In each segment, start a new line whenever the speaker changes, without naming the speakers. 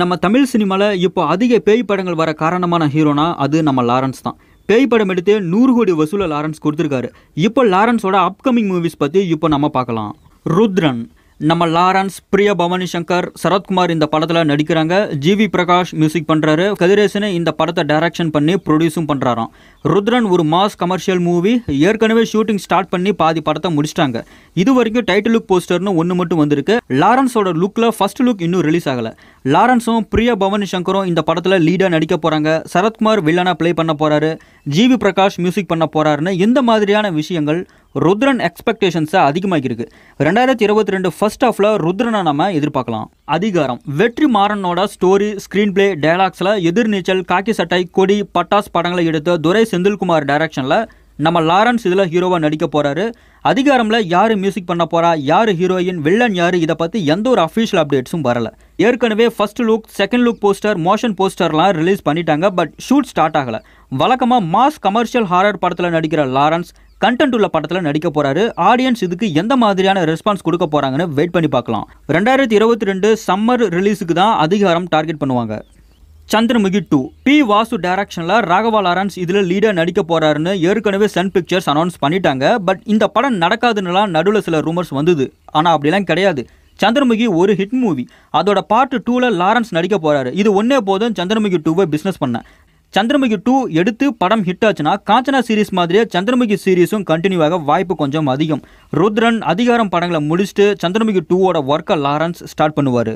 நம்ம தமிழ் சினிமாவில் இப்போ அதிக பேய் படங்கள் வர காரணமான ஹீரோனா அது நம்ம லாரன்ஸ் தான் பேய் படம் எடுத்து நூறு கோடி வசூலை லாரன்ஸ் கொடுத்துருக்காரு இப்போ லாரன்ஸோட அப்கமிங் மூவிஸ் பற்றி இப்போ நம்ம பார்க்கலாம் ருத்ரன் நம்ம லாரன்ஸ் பிரியா பவானி சங்கர் சரத்குமார் இந்த படத்தில் நடிக்கிறாங்க ஜிவி பிரகாஷ் மியூசிக் பண்ணுறாரு கதிரேசனை இந்த படத்தை டைரக்ஷன் பண்ணி ப்ரொடியூஸும் பண்ணுறாராம் ருத்ரன் ஒரு மாஸ் கமர்ஷியல் மூவி ஏற்கனவே ஷூட்டிங் ஸ்டார்ட் பண்ணி பாதி படத்தை முடிச்சிட்டாங்க இது வரைக்கும் டைட்டில் லுக் போஸ்டர்னு ஒன்று மட்டும் வந்திருக்கு லாரன்ஸோட லுக்கில் ஃபர்ஸ்ட் லுக் இன்னும் ரிலீஸ் ஆகலை லாரன்ஸும் பிரியா பவானி சங்கரும் இந்த படத்தில் லீடாக நடிக்க போகிறாங்க சரத்குமார் வில்லனாக ப்ளே பண்ண போகிறாரு ஜிவி பிரகாஷ் மியூசிக் பண்ண போகிறாருன்னு இந்த மாதிரியான விஷயங்கள் ருத்ரன் எக்ஸ்பெக்டேஷன்ஸை அதிகமாகிருக்கு ரெண்டாயிரத்தி இருபத்தி ரெண்டு ஃபர்ஸ்ட் ஆஃபில் ருத்ரனை நம்ம எதிர்பார்க்கலாம் அதிகாரம் வெற்றி மாறனோட ஸ்டோரி ஸ்க்ரீன் பிளே டைலாக்ஸில் எதிர்நீச்சல் காக்கி சட்டை கொடி பட்டாஸ் படங்களை எடுத்த துரை செந்தில்குமார் டைரக்ஷனில் நம்ம லாரன்ஸ் இதில் ஹீரோவாக நடிக்க போகிறாரு அதிகாரமில் யார் மியூசிக் பண்ண போகிறா யார் ஹீரோயின் வில்லன் யார் இதை பற்றி எந்த ஒரு அஃபீஷியல் அப்டேட்ஸும் வரல ஏற்கனவே first look second look poster motion போஸ்டர்லாம் ரிலீஸ் பண்ணிட்டாங்க பட் ஷூட் ஸ்டார்ட் ஆகலை வழக்கமாக மாஸ் கமர்ஷியல் ஹாரர் படத்தில் நடிக்கிற லாரன்ஸ் கண்டென்ட் உள்ள படத்தில் நடிக்க போறாரு ஆடியன்ஸ் இதுக்கு எந்த மாதிரியான ரெஸ்பான்ஸ் கொடுக்க போறாங்கன்னு வெயிட் பண்ணி பார்க்கலாம் ரெண்டாயிரத்தி இருபத்தி ரெண்டு சம்மர் ரிலீஸுக்கு தான் அதிகாரம் டார்கெட் பண்ணுவாங்க சந்திரமுகி டூ பி வாசு டைரக்ஷனில் ராகவா லாரன்ஸ் இதில் லீடாக நடிக்க போகிறாருன்னு ஏற்கனவே சன் பிக்சர்ஸ் அனௌன்ஸ் பண்ணிட்டாங்க பட் இந்த படம் நடக்காதுன்னுலாம் நடுவில் சில ரூமர்ஸ் வந்தது ஆனால் அப்படிலாம் கிடையாது சந்திரமுகி ஒரு ஹிட் மூவி அதோட பார்ட் டூவில் லாரன்ஸ் நடிக்க போகிறாரு இது ஒன்றே போதும் சந்திரமுகி டூவை பிஸ்னஸ் பண்ணேன் சந்திரமுகி டூ எடுத்து படம் ஹிட் ஆச்சுன்னா காஞ்சனா சீரீஸ் மாதிரியே சந்திரமுகி சீரீஸும் கண்டினியூவாக வாய்ப்பு கொஞ்சம் அதிகம் ருத்ரன் அதிகாரம் படங்களை முடிச்சுட்டு சந்திரமுகி டூவோட ஒர்க்கை லாரன்ஸ் ஸ்டார்ட் பண்ணுவார்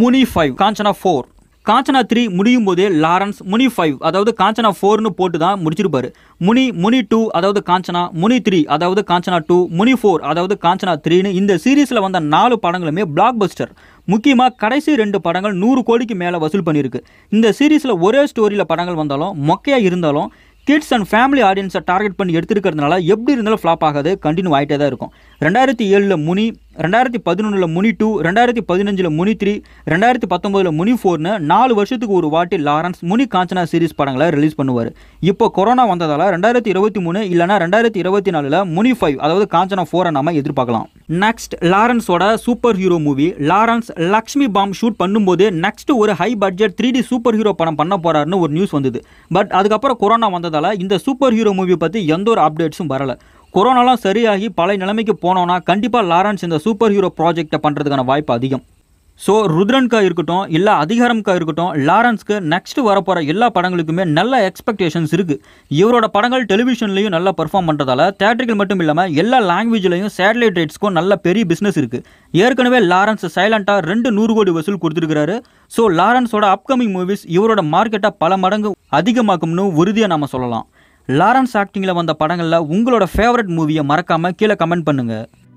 Muni five Kanchana four Kanchana three முடியும் போதே லாரன்ஸ் முனி ஃபைவ் அதாவது காஞ்சனா ஃபோர்னு போட்டு தான் முடிச்சிருப்பாரு முனி முனி டூ அதாவது காஞ்சனா முனி த்ரீ அதாவது காஞ்சனா டூ முனி ஃபோர் அதாவது காஞ்சனா த்ரீன்னு இந்த சீரீஸில் வந்த நாலு படங்களுமே பிளாக் பஸ்டர் முக்கியமாக கடைசி ரெண்டு படங்கள் நூறு கோடிக்கு மேலே வசூல் பண்ணியிருக்கு இந்த சீரீஸில் ஒரே ஸ்டோரியில் படங்கள் வந்தாலும் மொக்கையாக இருந்தாலும் கிட்ஸ் அண்ட் ஃபேமிலி ஆடியன்ஸை டார்கெட் பண்ணி எடுத்துருக்கிறதுனால எப்படி இருந்தாலும் ஃப்ளாப் ஆகாது கண்டினியூ ஆகிட்டே தான் இருக்கும் ரெண்டாயிரத்தி ஏழில் முனி ரெண்டாயிரத்தி பதினொன்றில் முனி டூ ரெண்டாயிரத்தி பதினஞ்சில் முனி த்ரீ ரெண்டாயிரத்தி பத்தொம்போதில் முனி ஃபோர்னு நாலு வருஷத்துக்கு ஒரு வாட்டி லாரன்ஸ் முனி காஞ்சனா சீரிஸ் படங்களை ரிலீஸ் பண்ணுவார் இப்போ கொரோனா வந்ததால் ரெண்டாயிரத்தி இருபத்தி மூணு இல்லைனா ரெண்டாயிரத்தி இருபத்தி நாலில் முனி ஃபைவ் அதாவது காஞ்சனா ஃபோரை நம்ம எதிர்பார்க்கலாம் நெக்ஸ்ட் லாரன்ஸோட super hero movie Lawrence Laxmi bomb shoot பண்ணும்போது நெக்ஸ்ட் ஒரு high budget three D super hero படம் பண்ண போகிறாருன்னு ஒரு நியூஸ் வந்தது பட் அதுக்கப்புறம் கொரோனா வந்ததால் இந்த சூப்பர் ஹீரோ மூவி பற்றி எந்த ஒரு அப்டேட்ஸும் வரலை கொரோனாலாம் சரியாகி பழைய நிலைமைக்கு போனோன்னா கண்டிப்பாக லாரன்ஸ் இந்த சூப்பர் ஹீரோ ப்ராஜெக்டை பண்ணுறதுக்கான வாய்ப்பு அதிகம் ஸோ ருத்ரன்கா இருக்கட்டும் இல்லை அதிகாரம்கா இருக்கட்டும் லாரன்ஸ்க்கு நெக்ஸ்ட் வரப்போகிற எல்லா படங்களுக்குமே நல்ல எக்ஸ்பெக்டேஷன்ஸ் இருக்குது இவரோட படங்கள் டெலிவிஷன்லேயும் நல்லா பர்ஃபார்ம் பண்ணுறதால தேட்டருக்கு மட்டும் இல்லாமல் எல்லா லாங்குவேஜ்லையும் சேட்டலைட் ரேட்ஸ்க்கும் நல்ல பெரிய பிஸ்னஸ் இருக்குது ஏற்கனவே லாரன்ஸ் சைலண்ட்டாக ரெண்டு நூறு கோடி வசூல் கொடுத்துருக்காரு ஸோ லாரன்ஸோட அப்கமிங் மூவிஸ் இவரோட மார்க்கெட்டை பல மடங்கு அதிகமாக்கும்னு உறுதியாக நம்ம சொல்லலாம் லாரன்ஸ் ஆக்டிங்கில் வந்த படங்களில் உங்களோட ஃபேவரட் மூவியை மறக்காமல் கீழே கமெண்ட் பண்ணுங்கள்